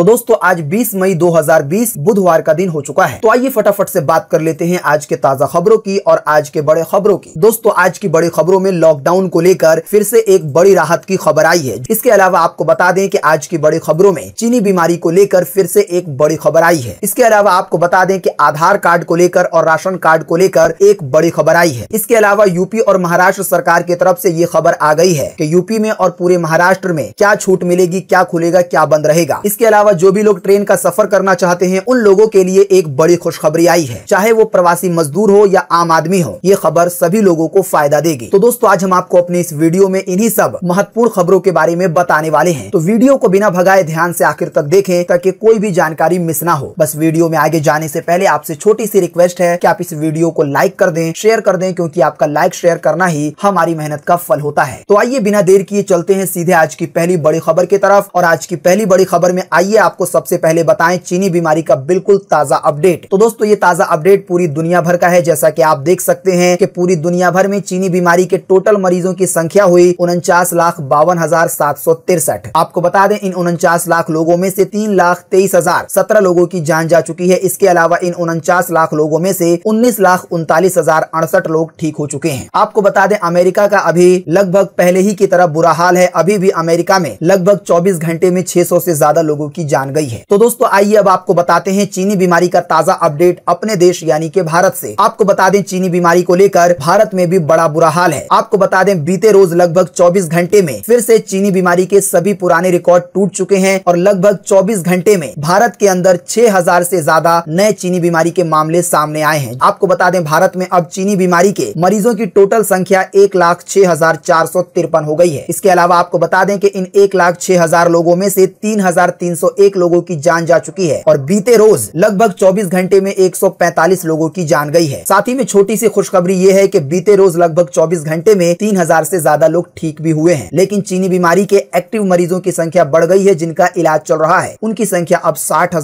तो दोस्तों आज 20 मई 2020 बुधवार का दिन हो चुका है तो आइए फटाफट से बात कर लेते हैं आज के ताजा खबरों की और आज के बड़े खबरों की दोस्तों आज की बड़ी खबरों में लॉकडाउन को लेकर फिर से एक बड़ी राहत की खबर आई है इसके अलावा आपको बता दें की आज की बड़ी खबरों में चीनी बीमारी को लेकर फिर से एक बड़ी खबर आई है इसके अलावा आपको बता दें की आधार कार्ड को लेकर और राशन कार्ड को लेकर एक बड़ी खबर आई है इसके अलावा यूपी और महाराष्ट्र सरकार की तरफ ऐसी ये खबर आ गई है की यूपी में और पूरे महाराष्ट्र में क्या छूट मिलेगी क्या खुलेगा क्या बंद रहेगा इसके अलावा अलावा जो भी लोग ट्रेन का सफर करना चाहते हैं उन लोगों के लिए एक बड़ी खुशखबरी आई है चाहे वो प्रवासी मजदूर हो या आम आदमी हो ये खबर सभी लोगों को फायदा देगी तो दोस्तों आज हम आपको अपने इस वीडियो में इन्हीं सब महत्वपूर्ण खबरों के बारे में बताने वाले हैं तो वीडियो को बिना भगाए ध्यान से आखिर तक देखें ताकि कोई भी जानकारी मिस ना हो बस वीडियो में आगे जाने से पहले आपसे छोटी सी रिक्वेस्ट है कि आप इस वीडियो को लाइक कर दें शेयर कर दें क्योंकि आपका लाइक शेयर करना ही हमारी मेहनत का फल होता है तो आइए बिना देर किए चलते हैं सीधे आज की पहली बड़ी खबर की तरफ और आज की पहली बड़ी खबर में आइए आपको सबसे पहले बताएं चीनी बीमारी का बिल्कुल ताजा अपडेट तो दोस्तों ये ताजा अपडेट पूरी दुनिया भर का है जैसा कि आप देख सकते हैं कि पूरी दुनिया भर में चीनी बीमारी के टोटल मरीजों की संख्या हुई उनचास लाख बावन हजार सात सौ तिरसठ आपको बता दें इन उनचास लाख लोगों में से तीन लाख तेईस हजार सत्रह लोगों की जान जा चुकी है इसके अलावा इन उनचास लाख लोगों में से उन्नीस लाख उनतालीस हजार अड़सठ लोग ठीक हो चुके हैं आपको बता दें अमेरिका का अभी लगभग पहले ही की तरह बुरा हाल है अभी भी अमेरिका में लगभग चौबीस घंटे में छह सौ से ज्यादा लोगों की की जान गई है तो दोस्तों आइए अब आपको बताते हैं चीनी बीमारी का ताजा अपडेट अपने देश यानी के भारत से आपको बता दें चीनी बीमारी को लेकर भारत में भी बड़ा बुरा हाल है आपको बता दें बीते रोज लगभग 24 घंटे में फिर से चीनी बीमारी के सभी पुराने रिकॉर्ड टूट चुके हैं और लगभग चौबीस घंटे में भारत के अंदर छह हजार ज्यादा नए चीनी बीमारी के मामले सामने आए हैं आपको बता दें भारत में अब चीनी बीमारी के मरीजों की टोटल संख्या एक लाख छह हजार चार सौ तिरपन हो गई है इसके अलावा आपको बता दें कि इन एक लाख छह हजार लोगों में से तीन हजार तीन सौ 101 लोगों की जान जा चुकी है और बीते रोज लगभग 24 घंटे में 145 लोगों की जान गई है साथ ही में छोटी सी खुशखबरी ये है कि बीते रोज लगभग 24 घंटे में 3000 से ज्यादा लोग ठीक भी हुए हैं लेकिन चीनी बीमारी के एक्टिव मरीजों की संख्या बढ़ गई है जिनका इलाज चल रहा है उनकी संख्या अब साठ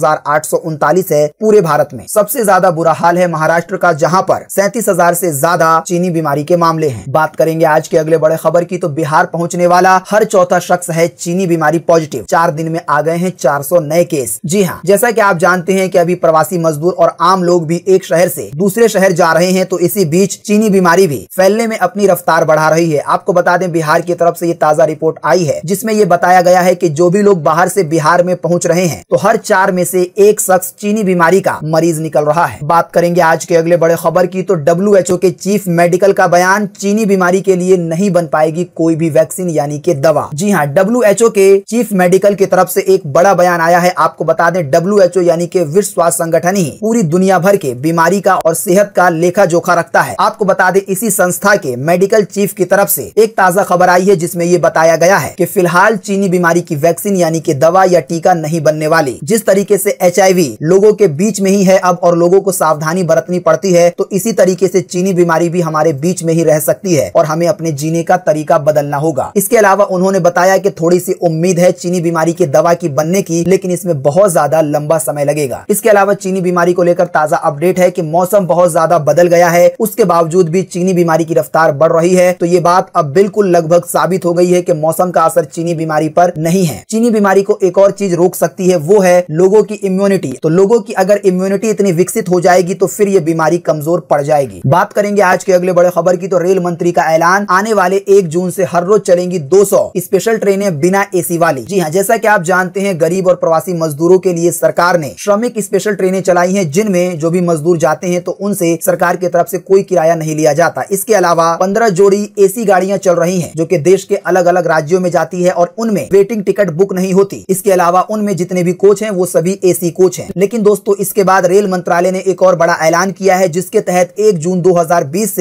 है पूरे भारत में सबसे ज्यादा बुरा हाल है महाराष्ट्र का जहाँ पर सैतीस हजार ज्यादा चीनी बीमारी के मामले है बात करेंगे आज के अगले बड़े खबर की तो बिहार पहुँचने वाला हर चौथा शख्स है चीनी बीमारी पॉजिटिव चार दिन में आ गए हैं चार चार नए केस जी हाँ जैसा की आप जानते हैं की अभी प्रवासी मजदूर और आम लोग भी एक शहर ऐसी दूसरे शहर जा रहे हैं तो इसी बीच चीनी बीमारी भी फैलने में अपनी रफ्तार बढ़ा रही है आपको बता दें बिहार की तरफ से ये ताजा रिपोर्ट आई है जिसमें ये बताया गया है कि जो भी लोग बाहर से बिहार में पहुंच रहे हैं तो हर चार में से एक शख्स चीनी बीमारी का मरीज निकल रहा है बात करेंगे आज के अगले बड़े खबर की तो डब्ल्यू के चीफ मेडिकल का बयान चीनी बीमारी के लिए नहीं बन पाएगी कोई भी वैक्सीन यानी के दवा जी हाँ डब्ल्यू के चीफ मेडिकल की तरफ ऐसी एक बड़ा बयान बयान आया है आपको बता दें डब्ल्यू यानी के विश्व स्वास्थ्य संगठन ही पूरी दुनिया भर के बीमारी का और सेहत का लेखा जोखा रखता है आपको बता दें इसी संस्था के मेडिकल चीफ की तरफ से एक ताजा खबर आई है जिसमें ये बताया गया है कि फिलहाल चीनी बीमारी की वैक्सीन यानी कि दवा या टीका नहीं बनने वाली जिस तरीके से एच लोगों के बीच में ही है अब और लोगों को सावधानी बरतनी पड़ती है तो इसी तरीके से चीनी बीमारी भी हमारे बीच में ही रह सकती है और हमें अपने जीने का तरीका बदलना होगा इसके अलावा उन्होंने बताया कि थोड़ी सी उम्मीद है चीनी बीमारी की दवा की बनने की जाएगी लेकिन इसमें बहुत ज्यादा लंबा समय लगेगा इसके अलावा चीनी बीमारी को लेकर ताजा अपडेट है की मौसम बहुत ज्यादा बदल गया है उसके बावजूद भी चीनी बीमारी की रफ्तार बढ़ रही है तो ये बात अब बिल्कुल लगभग साबित हो गई है की मौसम का असर चीनी बीमारी पर नहीं है चीनी बीमारी को एक और चीज रोक सकती है वो है लोगों की इम्यूनिटी तो लोगों की अगर इम्यूनिटी इतनी विकसित हो जाएगी तो फिर ये बीमारी कमजोर पड़ जाएगी बात करेंगे आज के अगले बड़े खबर की तो रेल मंत्री का ऐलान आने वाले एक जून से हर रोज चलेंगी 200 स्पेशल ट्रेनें बिना एसी वाली जी हाँ जैसा कि आप जानते हैं गरीब गरीब और प्रवासी मजदूरों के लिए सरकार ने श्रमिक स्पेशल ट्रेनें चलाई हैं जिनमें जो भी मजदूर जाते हैं तो उनसे सरकार की तरफ से कोई किराया नहीं लिया जाता इसके अलावा पंद्रह जोड़ी एसी गाड़ियां चल रही हैं जो कि देश के अलग अलग राज्यों में जाती है और उनमें वेटिंग टिकट बुक नहीं होती इसके अलावा उनमें जितने भी कोच है वो सभी ए कोच है लेकिन दोस्तों इसके बाद रेल मंत्रालय ने एक और बड़ा ऐलान किया है जिसके तहत एक जून दो हजार बीस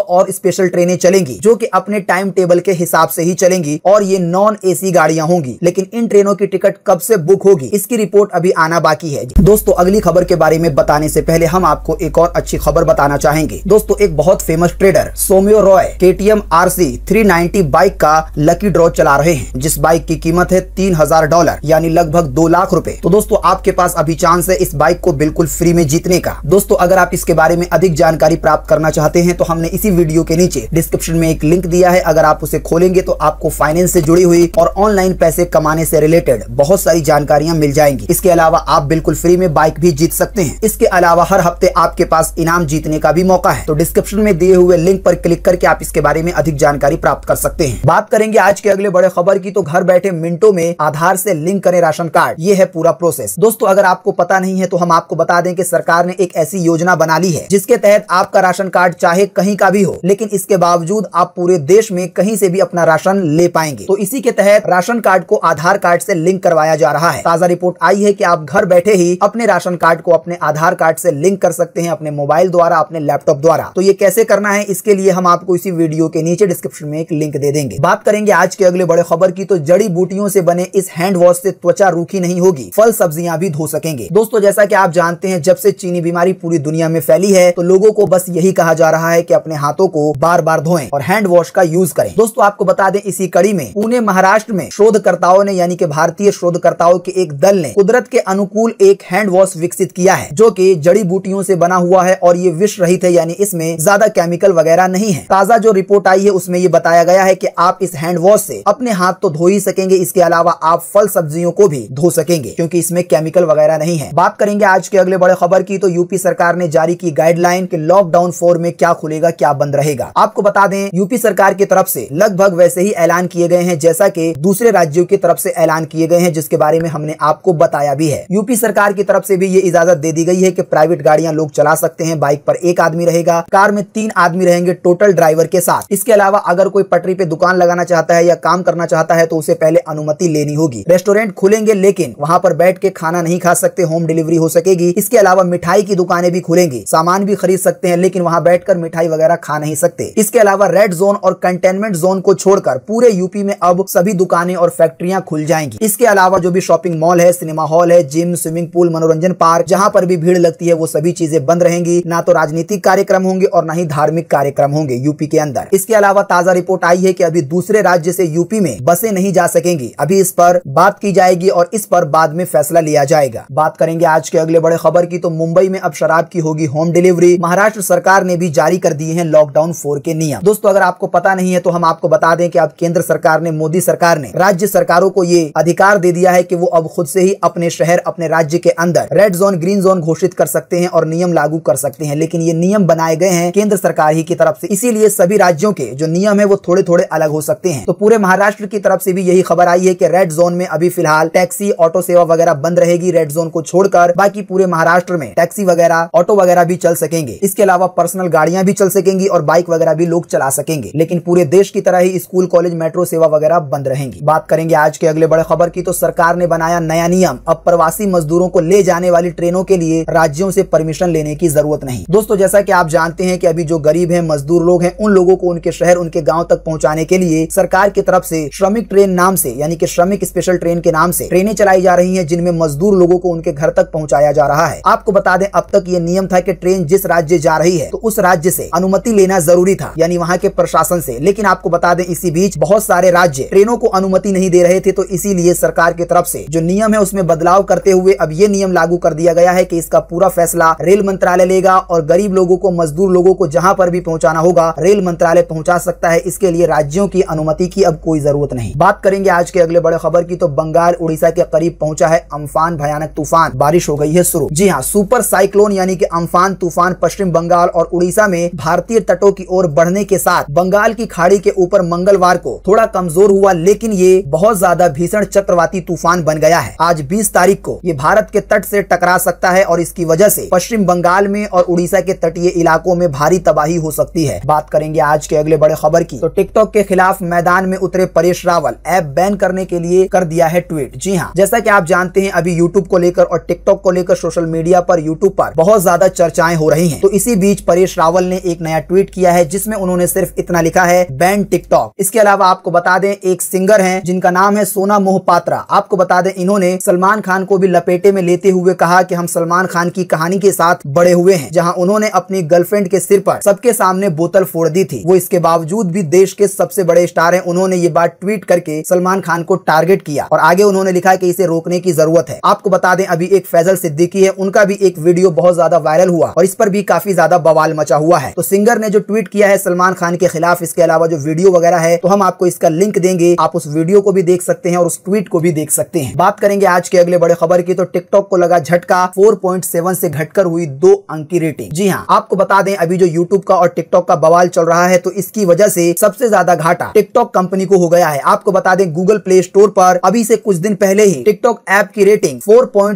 और स्पेशल ट्रेनें चलेंगी जो की अपने टाइम टेबल के हिसाब से ही चलेंगी और ये नॉन एसी गाड़ियां होंगी लेकिन इन ट्रेनों की टिकट कब से बुक होगी इसकी रिपोर्ट अभी आना बाकी है दोस्तों अगली खबर के बारे में बताने से पहले हम आपको एक और अच्छी खबर बताना चाहेंगे दोस्तों एक बहुत फेमस ट्रेडर सोमियो रॉय के T M R C three ninety bike का लकी ड्रॉ चला रहे हैं जिस बाइक की कीमत है तीन हजार डॉलर यानी लगभग दो लाख रूपए तो दोस्तों आपके पास अभी चांस है इस बाइक को बिल्कुल फ्री में जीतने का दोस्तों अगर आप इसके बारे में अधिक जानकारी प्राप्त करना चाहते हैं तो हमने इसी वीडियो के नीचे डिस्क्रिप्शन में एक लिंक दिया है अगर आप उसे खोलेंगे तो आपको फाइनेंस से जुड़ी हुई और ऑनलाइन पैसे कमाने से रिलेटेड बहुत सारी जानकारियाँ मिल जाएंगी इसके अलावा आप बिल्कुल फ्री में बाइक भी जीत सकते हैं इसके अलावा हर हफ्ते आपके पास इनाम जीतने का भी मौका है तो डिस्क्रिप्शन में दिए हुए लिंक पर क्लिक करके आप इसके बारे में अधिक जानकारी प्राप्त कर सकते हैं बात करेंगे आज के अगले बड़े खबर की तो घर बैठे मिनटों में आधार ऐसी लिंक करें राशन कार्ड ये है पूरा प्रोसेस दोस्तों अगर आपको पता नहीं है तो हम आपको बता दें की सरकार ने एक ऐसी योजना बना ली है जिसके तहत आपका राशन कार्ड चाहे कहीं का भी हो लेकिन इसके बावजूद आप पूरे देश में कहीं से भी अपना राशन ले पाएंगे तो इसी के तहत राशन कार्ड को आधार कार्ड से लिंक करवाया जा जा रहा है ताजा रिपोर्ट आई है की आप घर बैठे ही अपने राशन कार्ड को अपने आधार कार्ड ऐसी लिंक कर सकते हैं अपने मोबाइल द्वारा अपने लैपटॉप द्वारा तो ये कैसे करना है इसके लिए हम आपको इसी वीडियो के नीचे डिस्क्रिप्शन में एक लिंक दे देंगे बात करेंगे आज के अगले बड़े खबर की तो जड़ी बूटियों से बने इस हैंड वॉश से त्वचा रूखी नहीं होगी फल सब्जियां भी धो सकेंगे दोस्तों जैसा कि आप जानते हैं जब से चीनी बीमारी पूरी दुनिया में फैली है तो लोगों को बस यही कहा जा रहा है कि अपने हाथों को बार बार धोएं और हैंड वॉश का यूज करें दोस्तों आपको बता दें इसी कड़ी में पुणे महाराष्ट्र में शोधकर्ताओं ने यानी कि भारतीय शोधकर्ता निर्माताओं के एक दल ने कुदरत के अनुकूल एक हैंड वॉश विकसित किया है जो की जड़ी बूटियों से बना हुआ है और ये विष रहित है यानी इसमें ज्यादा केमिकल वगैरह नहीं है ताज़ा जो रिपोर्ट आई है उसमें ये बताया गया है की आप इस हैंड वॉश ऐसी अपने हाथ तो धो ही सकेंगे इसके अलावा आप फल सब्जियों को भी धो सकेंगे क्यूँकी इसमें केमिकल वगैरह नहीं है बात करेंगे आज के अगले बड़े खबर की तो यूपी सरकार ने जारी की गाइडलाइन की लॉकडाउन फोर में क्या खुलेगा क्या बंद रहेगा आपको बता दें यूपी सरकार की तरफ ऐसी लगभग वैसे ही ऐलान किए गए हैं जैसा कि दूसरे राज्यों की तरफ से ऐलान किए गए हैं जिसके बारे बारे में हमने आपको बताया भी है यूपी सरकार की तरफ से भी ये इजाजत दे दी गई है कि प्राइवेट गाड़ियां लोग चला सकते हैं बाइक पर एक आदमी रहेगा कार में तीन आदमी रहेंगे टोटल ड्राइवर के साथ इसके अलावा अगर कोई पटरी पे दुकान लगाना चाहता है या काम करना चाहता है तो उसे पहले अनुमति लेनी होगी रेस्टोरेंट खुलेंगे लेकिन वहाँ पर बैठ के खाना नहीं खा सकते होम डिलीवरी हो सकेगी इसके अलावा मिठाई की दुकानें भी खुलेंगी सामान भी खरीद सकते हैं लेकिन वहाँ बैठ मिठाई वगैरह खा नहीं सकते इसके अलावा रेड जोन और कंटेनमेंट जोन को छोड़कर पूरे यूपी में अब सभी दुकानें और फैक्ट्रियां खुल जाएंगी इसके अलावा जो भी शॉपिंग मॉल है सिनेमा हॉल है जिम स्विमिंग पूल मनोरंजन पार्क जहाँ पर भी भीड़ लगती है वो सभी चीजें बंद रहेंगी ना तो राजनीतिक कार्यक्रम होंगे और न ही धार्मिक कार्यक्रम होंगे यूपी के अंदर इसके अलावा ताजा रिपोर्ट आई है की अभी दूसरे राज्य से यूपी में बसे नहीं जा सकेंगी अभी इस पर बात की जाएगी और इस पर बाद में फैसला लिया जाएगा बात करेंगे आज के अगले बड़े खबर की तो मुंबई में अब शराब की होगी होम डिलीवरी महाराष्ट्र सरकार ने भी जारी कर दिए हैं लॉकडाउन फोर के नियम दोस्तों अगर आपको पता नहीं है तो हम आपको बता दें कि अब केंद्र सरकार ने मोदी सरकार ने राज्य सरकारों को ये अधिकार दे दिया है कि वो अब खुद से ही अपने शहर अपने राज्य के अंदर रेड जोन ग्रीन जोन घोषित कर सकते हैं और नियम लागू कर सकते हैं लेकिन ये नियम बनाए गए हैं केंद्र सरकार ही की तरफ से इसीलिए सभी राज्यों के जो नियम है वो थोड़े थोड़े अलग हो सकते हैं तो पूरे महाराष्ट्र की तरफ से भी यही खबर आई है की रेड जोन में अभी फिलहाल टैक्सी ऑटो सेवा वगैरह बंद रहेगी रेड जोन को छोड़कर बाकी पूरे महाराष्ट्र में टैक्सी वगैरह ऑटो वगैरह भी चल सकेंगे इसके अलावा पर्सनल गाड़ियां भी चल सकेंगी और बाइक वगैरह भी लोग चला सकेंगे लेकिन पूरे देश की तरह ही स्कूल कॉलेज मेट्रो सेवा वगैरह बंद रहेंगी बात करेंगे आज के अगले बड़े खबर की तो सरकार ने ने बनाया नया नियम अब प्रवासी मजदूरों को ले जाने वाली ट्रेनों के लिए राज्यों से परमिशन लेने की जरूरत नहीं दोस्तों जैसा कि आप जानते हैं कि अभी जो गरीब हैं मजदूर लोग हैं उन लोगों को उनके शहर उनके गांव तक पहुंचाने के लिए सरकार की तरफ से श्रमिक ट्रेन नाम से यानी कि श्रमिक स्पेशल ट्रेन के नाम से ट्रेनें चलाई जा रही है जिनमें मजदूर लोगों को उनके घर तक पहुँचाया जा रहा है आपको बता दें अब तक ये नियम था की ट्रेन जिस राज्य जा रही है तो उस राज्य से अनुमति लेना जरूरी था यानी वहाँ के प्रशासन से लेकिन आपको बता दें इसी बीच बहुत सारे राज्य ट्रेनों को अनुमति नहीं दे रहे थे तो इसीलिए सरकार की तरफ से जो नियम है उसमें बदलाव करते हुए अब ये नियम लागू कर दिया गया है कि इसका पूरा फैसला रेल मंत्रालय लेगा और गरीब लोगों को मजदूर लोगों को जहां पर भी पहुंचाना होगा रेल मंत्रालय पहुंचा सकता है इसके लिए राज्यों की अनुमति की अब कोई जरूरत नहीं बात करेंगे आज के अगले बड़े खबर की तो बंगाल उड़ीसा के करीब पहुंचा है अम्फान भयानक तूफान बारिश हो गई है शुरू जी हाँ सुपर साइक्लोन यानी की अम्फान तूफान पश्चिम बंगाल और उड़ीसा में भारतीय तटों की ओर बढ़ने के साथ बंगाल की खाड़ी के ऊपर मंगलवार को थोड़ा कमजोर हुआ लेकिन ये बहुत ज्यादा भीषण चक्रवाती तूफान बन गया है आज 20 तारीख को ये भारत के तट से टकरा सकता है और इसकी वजह से पश्चिम बंगाल में और उड़ीसा के तटीय इलाकों में भारी तबाही हो सकती है बात करेंगे आज के अगले बड़े खबर की तो टिकटॉक के खिलाफ मैदान में उतरे परेश रावल ऐप बैन करने के लिए कर दिया है ट्वीट जी हाँ जैसा की आप जानते हैं अभी यूट्यूब को लेकर और टिकटॉक को लेकर सोशल मीडिया पर यूट्यूब पर बहुत ज्यादा चर्चाएं हो रही है तो इसी बीच परेश रावल ने एक नया ट्वीट किया है जिसमें उन्होंने सिर्फ इतना लिखा है बैन टिकटॉक इसके अलावा आपको बता दें एक सिंगर है जिनका नाम है सोना मोहपात्रा आपको बता बता दें इन्होंने सलमान खान को भी लपेटे में लेते हुए कहा कि हम सलमान खान की कहानी के साथ बड़े हुए हैं जहां उन्होंने अपनी गर्लफ्रेंड के सिर पर सबके सामने बोतल फोड़ दी थी वो इसके बावजूद भी देश के सबसे बड़े स्टार हैं उन्होंने ये बात ट्वीट करके सलमान खान को टारगेट किया और आगे उन्होंने लिखा की इसे रोकने की जरूरत है आपको बता दें अभी एक फैजल सिद्दीकी है उनका भी एक वीडियो बहुत ज्यादा वायरल हुआ और इस पर भी काफी ज्यादा बवाल मचा हुआ है तो सिंगर ने जो ट्वीट किया है सलमान खान के खिलाफ इसके अलावा जो वीडियो वगैरह है तो हम आपको इसका लिंक देंगे आप उस वीडियो को भी देख सकते हैं और उस ट्वीट को भी देख सकते हैं सकते हैं बात करेंगे आज के अगले बड़े खबर की तो टिकटॉक को लगा झटका 4.7 से घटकर हुई दो अंक की रेटिंग जी हाँ आपको बता दें अभी जो यूट्यूब का और टिकटॉक का बवाल चल रहा है तो इसकी वजह से सबसे ज्यादा घाटा टिकटॉक कंपनी को हो गया है आपको बता दें गूगल प्ले स्टोर पर अभी से कुछ दिन पहले ही टिकटॉक ऐप की रेटिंग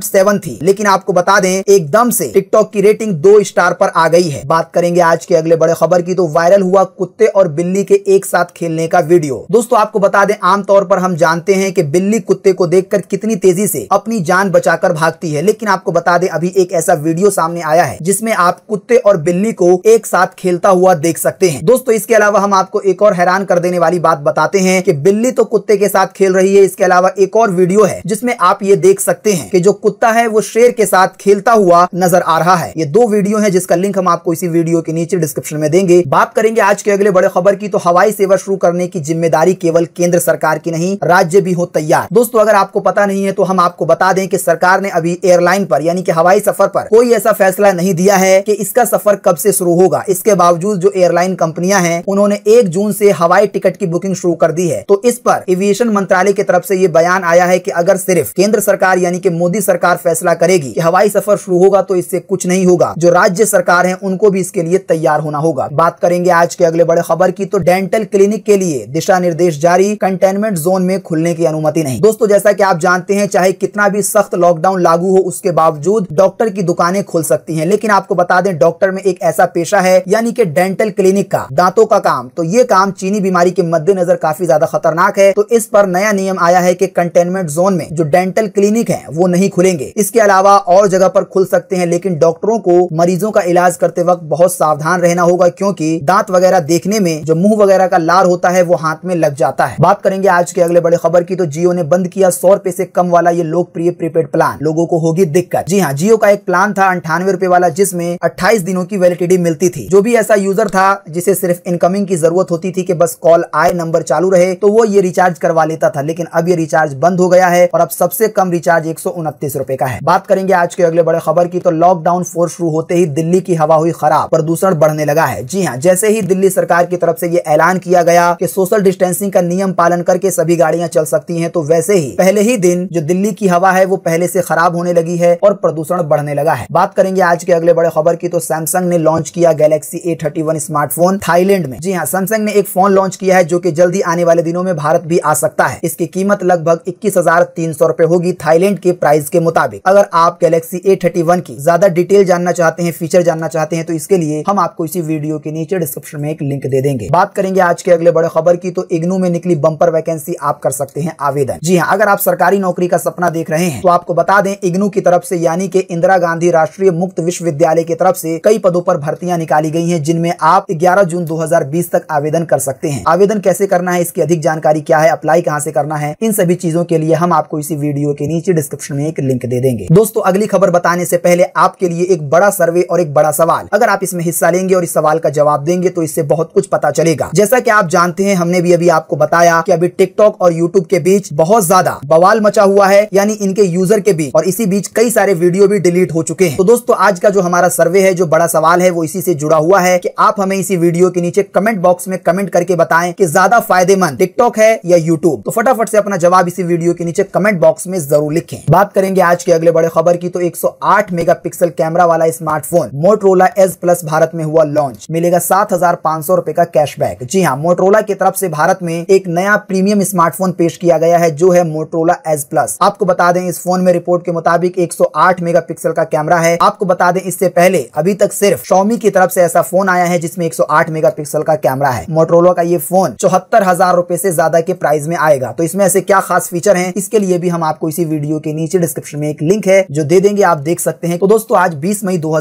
सेवन थी लेकिन आपको बता दें एकदम से टिकटॉक की रेटिंग दो स्टार पर आ गई है बात करेंगे आज के अगले बड़े खबर की तो वायरल हुआ कुत्ते और बिल्ली के एक साथ खेलने का वीडियो दोस्तों आपको बता दें आमतौर पर हम जानते हैं कि बिल्ली कुत्ते को देख देखकर कितनी तेजी से अपनी जान बचाकर भागती है लेकिन आपको बता दे अभी एक ऐसा वीडियो सामने आया है जिसमें आप कुत्ते और बिल्ली को एक साथ खेलता हुआ देख सकते हैं दोस्तों इसके अलावा हम आपको एक और हैरान कर देने वाली बात बताते हैं कि बिल्ली तो कुत्ते के साथ खेल रही है इसके अलावा एक और वीडियो है जिसमें आप ये देख सकते हैं कि जो कुत्ता है वो शेर के साथ खेलता हुआ नजर आ रहा है ये दो वीडियो है जिसका लिंक हम आपको इसी वीडियो के नीचे डिस्क्रिप्शन में देंगे बात करेंगे आज के अगले बड़े खबर की तो हवाई सेवा शुरू करने की जिम्मेदारी केवल केंद्र सरकार की नहीं राज्य भी हो तैयार दोस्तों अगर आपको आपको पता नहीं है तो हम आपको बता दें कि सरकार ने अभी एयरलाइन पर यानी कि हवाई सफर पर कोई ऐसा फैसला नहीं दिया है कि इसका सफर कब से शुरू होगा इसके बावजूद जो एयरलाइन कंपनियां हैं उन्होंने एक जून से हवाई टिकट की बुकिंग शुरू कर दी है तो इस पर एविएशन मंत्रालय की तरफ से ये बयान आया है कि अगर सिर्फ केंद्र सरकार यानी कि मोदी सरकार फैसला करेगी कि हवाई सफर शुरू होगा तो इससे कुछ नहीं होगा जो राज्य सरकार है उनको भी इसके लिए तैयार होना होगा बात करेंगे आज के अगले बड़े खबर की तो डेंटल क्लिनिक के लिए दिशा निर्देश जारी कंटेनमेंट जोन में खुलने की अनुमति नहीं दोस्तों जैसा की आप जानते हैं चाहे कितना भी सख्त लॉकडाउन लागू हो उसके बावजूद डॉक्टर की दुकानें खुल सकती हैं लेकिन आपको बता दें डॉक्टर में एक ऐसा पेशा है यानी कि डेंटल क्लिनिक का दांतों का काम तो ये काम चीनी बीमारी के मद्देनजर काफी ज्यादा खतरनाक है तो इस पर नया नियम आया है की कंटेनमेंट जोन में जो डेंटल क्लिनिक है वो नहीं खुलेंगे इसके अलावा और जगह पर खुल सकते हैं लेकिन डॉक्टरों को मरीजों का इलाज करते वक्त बहुत सावधान रहना होगा क्योंकि दांत वगैरह देखने में जो मुंह वगैरह का लार होता है वो हाथ में लग जाता है बात करेंगे आज के अगले बड़े खबर की तो जियो ने बंद किया सौ रुपए से कम वाला ये लोकप्रिय प्रीपेड प्लान लोगों को होगी दिक्कत जी हाँ जियो का एक प्लान था अंठानवे रूपए वाला जिसमें अट्ठाईस दिनों की वैलिडिटी मिलती थी जो भी ऐसा यूजर था जिसे सिर्फ इनकमिंग की जरूरत होती थी कि बस कॉल आए नंबर चालू रहे तो वो ये रिचार्ज करवा लेता था लेकिन अब ये रिचार्ज बंद हो गया है और अब सबसे कम रिचार्ज एक रुपए का है बात करेंगे आज के अगले बड़े खबर की तो लॉकडाउन फोर शुरू होते ही दिल्ली की हवा हुई खराब प्रदूषण बढ़ने लगा है जी हाँ जैसे ही दिल्ली सरकार की तरफ ऐसी ये ऐलान किया गया की सोशल डिस्टेंसिंग का नियम पालन करके सभी गाड़ियाँ चल सकती है तो वैसे ही पहले ही दिन जो दिल्ली की हवा है वो पहले से खराब होने लगी है और प्रदूषण बढ़ने लगा है बात करेंगे आज के अगले बड़े खबर की तो सैमसंग ने लॉन्च किया Galaxy A thirty one smartphone Thailand में जी हाँ सैमसंग ने एक फोन लॉन्च किया है जो की जल्दी आने वाले दिनों में भारत भी आ सकता है इसकी कीमत लगभग इक्कीस हजार तीन सौ रूपए होगी थाईलैंड के प्राइस के मुताबिक अगर आप गैलेक्सी ए वन की ज्यादा डिटेल जानना चाहते हैं फीचर जानना चाहते हैं तो इसके लिए हम आपको इसी वीडियो के नीचे डिस्क्रिप्शन में एक लिंक दे देंगे बात करेंगे आज के अगले बड़े खबर की तो इग्नू में निकली बंपर वैकेंसी आप कर सकते हैं आवेदन जी हाँ अगर आप सर सरकारी नौकरी का सपना देख रहे हैं तो आपको बता दें इग्नू की तरफ से यानी कि इंदिरा गांधी राष्ट्रीय मुक्त विश्वविद्यालय की तरफ से कई पदों पर भर्तियां निकाली गई हैं जिनमें आप 11 जून 2020 तक आवेदन कर सकते हैं आवेदन कैसे करना है इसकी अधिक जानकारी क्या है अप्लाई कहाँ से करना है इन सभी चीजों के लिए हम आपको इसी वीडियो के नीचे डिस्क्रिप्शन में एक लिंक दे देंगे दोस्तों अगली खबर बताने ऐसी पहले आपके लिए एक बड़ा सर्वे और एक बड़ा सवाल अगर आप इसमें हिस्सा लेंगे और इस सवाल का जवाब देंगे तो इससे बहुत कुछ पता चलेगा जैसा की आप जानते हैं हमने भी अभी आपको बताया की अभी टिकटॉक और यूट्यूब के बीच बहुत ज्यादा बवाल बवाल मचा हुआ है यानी इनके यूजर के बीच और इसी बीच कई सारे वीडियो भी डिलीट हो चुके हैं तो दोस्तों आज का जो हमारा सर्वे है जो बड़ा सवाल है वो इसी से जुड़ा हुआ है की आप हमें इसी वीडियो के नीचे कमेंट बॉक्स में कमेंट करके बताए की ज्यादा फायदेमंद टिकटॉक है या यूट्यूब तो फटाफट से अपना जवाब इसी वीडियो के नीचे कमेंट बॉक्स में जरूर लिखे बात करेंगे आज के अगले बड़े खबर की तो एक मेगापिक्सल कैमरा वाला स्मार्टफोन मोटरोला एस प्लस भारत में हुआ लॉन्च मिलेगा सात हजार पांच सौ रूपए का कैशबैक जी हाँ मोटरोला की तरफ से भारत में एक नया प्रीमियम स्मार्टफोन पेश किया गया है जो है मोटरोला एस प्लस आपको बता दें इस फोन में रिपोर्ट के मुताबिक 108 मेगापिक्सल का कैमरा है आपको बता दें इससे पहले अभी तक सिर्फ शॉमी की तरफ से ऐसा फोन आया है जिसमें 108 मेगापिक्सल का कैमरा है मोटरोला का ये फोन चौहत्तर हजार रूपए ऐसी ज्यादा के प्राइस में आएगा तो इसमें ऐसे क्या खास फीचर है इसके लिए भी हम आपको इसी वीडियो के नीचे डिस्क्रिप्शन में एक लिंक है जो दे देंगे आप देख सकते हैं तो दोस्तों आज बीस मई दो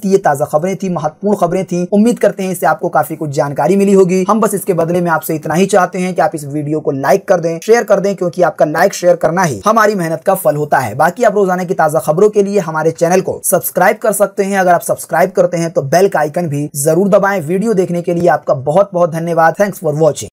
की ये ताजा खबरें थी महत्वपूर्ण खबरें थी उम्मीद करते हैं इससे आपको काफी कुछ जानकारी मिली होगी हम बस इसके बदले में आपसे इतना ही चाहते हैं कि आप इस वीडियो को लाइक कर दें शेयर कर दें क्योंकि आपका लाइक शेयर शेयर करना ही हमारी मेहनत का फल होता है बाकी आप रोजाना की ताजा खबरों के लिए हमारे चैनल को सब्सक्राइब कर सकते हैं अगर आप सब्सक्राइब करते हैं तो बेल का आइकन भी जरूर दबाएं वीडियो देखने के लिए आपका बहुत बहुत धन्यवाद थैंक्स फॉर वॉचिंग